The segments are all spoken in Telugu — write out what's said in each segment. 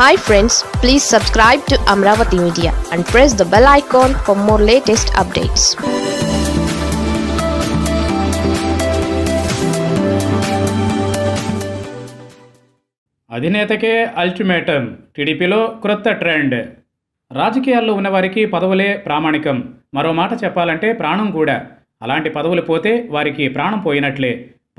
hi friends please subscribe to Amaravati media and press the bell icon for more latest updates అధినేతకే అల్టిమేటం టీడీపీలో క్రొత్త ట్రెండ్ రాజకీయాల్లో ఉన్నవారికి పదవులే ప్రామాణికం మరో మాట చెప్పాలంటే ప్రాణం కూడా అలాంటి పదవులు పోతే వారికి ప్రాణం పోయినట్లే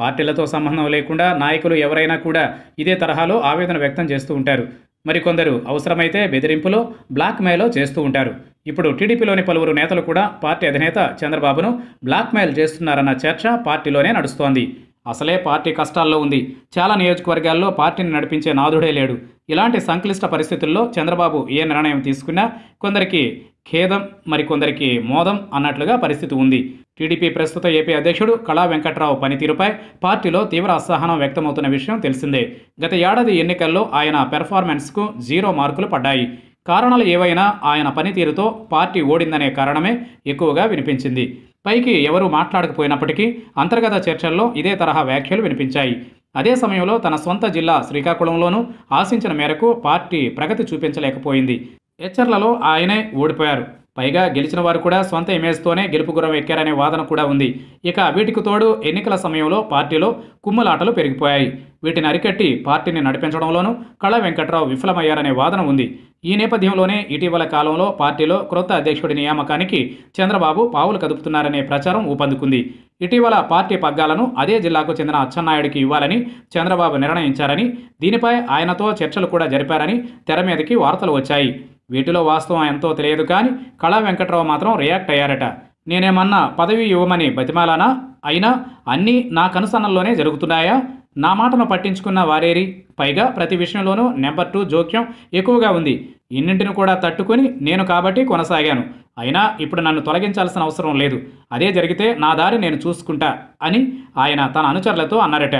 పార్టీలతో సంబంధం లేకుండా నాయకులు ఎవరైనా కూడా ఇదే తరహాలో ఆవేదన వ్యక్తం చేస్తూ ఉంటారు మరికొందరు అవసరమైతే బెదిరింపులు బ్లాక్మెయిల్లో చేస్తూ ఉంటారు ఇప్పుడు టీడీపీలోని పలువురు నేతలు కూడా పార్టీ అధినేత చంద్రబాబును బ్లాక్మెయిల్ చేస్తున్నారన్న చర్చ పార్టీలోనే నడుస్తోంది అసలే పార్టీ కష్టాల్లో ఉంది చాలా నియోజకవర్గాల్లో పార్టీని నడిపించే నాథుడే లేడు ఇలాంటి సంక్లిష్ట పరిస్థితుల్లో చంద్రబాబు ఏ నిర్ణయం తీసుకున్నా కొందరికి ఖేదం మరికొందరికి మోదం అన్నట్లుగా పరిస్థితి ఉంది టీడీపీ ప్రస్తుత ఏపీ అధ్యక్షుడు కళా వెంకట్రావు పనితీరుపై పార్టీలో తీవ్ర అసహనం వ్యక్తమవుతున్న విషయం తెలిసిందే గత ఏడాది ఎన్నికల్లో ఆయన పెర్ఫార్మెన్స్కు జీరో మార్కులు పడ్డాయి కారణాలు ఏవైనా ఆయన పనితీరుతో పార్టీ ఓడిందనే కారణమే ఎక్కువగా వినిపించింది పైకి ఎవరూ మాట్లాడకపోయినప్పటికీ అంతర్గత చర్చల్లో ఇదే తరహా వ్యాఖ్యలు వినిపించాయి అదే సమయంలో తన సొంత జిల్లా శ్రీకాకుళంలోనూ ఆశించిన మేరకు పార్టీ ప్రగతి చూపించలేకపోయింది హెచ్చర్లలో ఆయనే ఓడిపోయారు పైగా గెలిచిన వారు కూడా సొంత ఇమేజ్తోనే గెలుపు గురం ఎక్కారనే వాదన కూడా ఉంది ఇక వీటికి తోడు ఎన్నికల సమయంలో పార్టీలో కుమ్ములాటలు పెరిగిపోయాయి వీటిని అరికట్టి పార్టీని నడిపించడంలోనూ కళా వెంకట్రావు విఫలమయ్యారనే వాదన ఉంది ఈ నేపథ్యంలోనే ఇటీవల కాలంలో పార్టీలో క్రొత్త అధ్యక్షుడి నియామకానికి చంద్రబాబు పావులు కదుపుతున్నారనే ప్రచారం ఊపందుకుంది ఇటీవల పార్టీ పగ్గాలను అదే జిల్లాకు చెందిన అచ్చెన్నాయుడికి ఇవ్వాలని చంద్రబాబు నిర్ణయించారని దీనిపై ఆయనతో చర్చలు కూడా జరిపారని తెర మీదకి వార్తలు వచ్చాయి వీటిలో వాస్తవం ఎంతో తెలియదు కానీ కళా వెంకట్రావు మాత్రం రియాక్ట్ అయ్యారట నేనేమన్నా పదవి ఇవ్వమని బతిమాలానా అయినా అన్నీ నా కనుసన్నల్లోనే జరుగుతున్నాయా నా మాటను పట్టించుకున్న వారేరి పైగా ప్రతి విషయంలోనూ నెంబర్ టూ జోక్యం ఎక్కువగా ఉంది ఇన్నింటిని కూడా తట్టుకుని నేను కాబట్టి కొనసాగాను అయినా ఇప్పుడు నన్ను తొలగించాల్సిన అవసరం లేదు అదే జరిగితే నా దారి నేను చూసుకుంటా అని ఆయన తన అనుచరులతో అన్నారట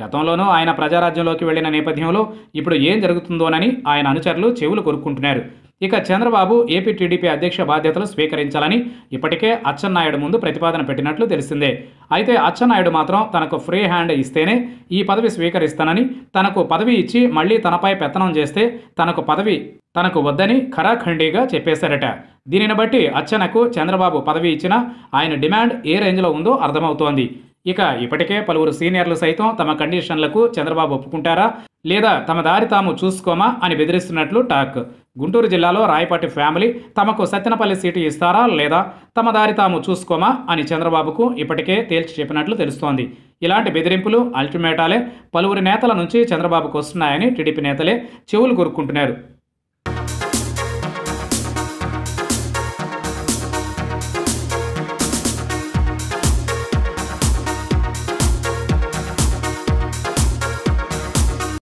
గతంలోనూ ఆయన ప్రజారాజ్యంలోకి వెళ్లిన నేపథ్యంలో ఇప్పుడు ఏం జరుగుతుందోనని ఆయన అనుచరులు చెవులు కొరుక్కుంటున్నారు ఇక చంద్రబాబు ఏపీ టీడీపీ అధ్యక్ష బాధ్యతలు స్వీకరించాలని ఇప్పటికే అచ్చెన్నాయుడు ముందు ప్రతిపాదన పెట్టినట్లు తెలిసిందే అయితే అచ్చెన్నాయుడు మాత్రం తనకు ఫ్రీ హ్యాండ్ ఇస్తేనే ఈ పదవి స్వీకరిస్తానని తనకు పదవి ఇచ్చి మళ్లీ తనపై పెత్తనం చేస్తే తనకు పదవి తనకు వద్దని ఖరాఖండీగా చెప్పేశారట దీనిని బట్టి అచ్చెన్నకు చంద్రబాబు పదవి ఇచ్చిన ఆయన డిమాండ్ ఏ రేంజ్లో ఉందో అర్థమవుతోంది ఇక ఇప్పటికే పలువురు సీనియర్లు సైతం తమ కండిషన్లకు చంద్రబాబు ఒప్పుకుంటారా లేదా తమ దారి తాము చూసుకోమా అని బెదిరిస్తున్నట్లు టాక్ గుంటూరు జిల్లాలో రాయపాటి ఫ్యామిలీ తమకు సత్తెనపల్లి సీటు ఇస్తారా లేదా తమ దారి తాము చూసుకోమా అని చంద్రబాబుకు ఇప్పటికే తేల్చి చెప్పినట్లు తెలుస్తోంది ఇలాంటి బెదిరింపులు అల్టిమేటాలే పలువురు నేతల నుంచి చంద్రబాబుకు వస్తున్నాయని టీడీపీ నేతలే చెవులు కొరుక్కుంటున్నారు